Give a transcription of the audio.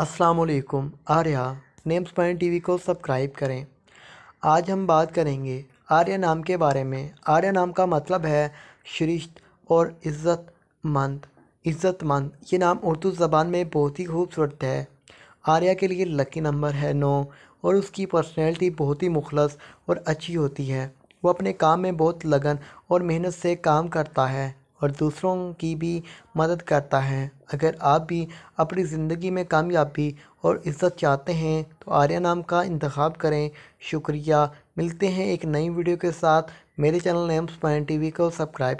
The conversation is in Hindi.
अस्सलाम आर्या नेम्स पॉइंट टीवी को सब्सक्राइब करें आज हम बात करेंगे आर्या नाम के बारे में आर्या नाम का मतलब है श्रिष्ट और इज़्ज़तमंद इज़्ज़तमंद ये नाम उर्दू ज़बान में बहुत ही खूबसूरत है आर्या के लिए लकी नंबर है नौ और उसकी पर्सनैलिटी बहुत ही मुखलस और अच्छी होती है वो अपने काम में बहुत लगन और मेहनत से काम करता है और दूसरों की भी मदद करता है अगर आप भी अपनी ज़िंदगी में कामयाबी और इज़्ज़त चाहते हैं तो आर्या नाम का इंतखब करें शुक्रिया मिलते हैं एक नई वीडियो के साथ मेरे चैनल नेम्स पॉइंट टी को सब्सक्राइब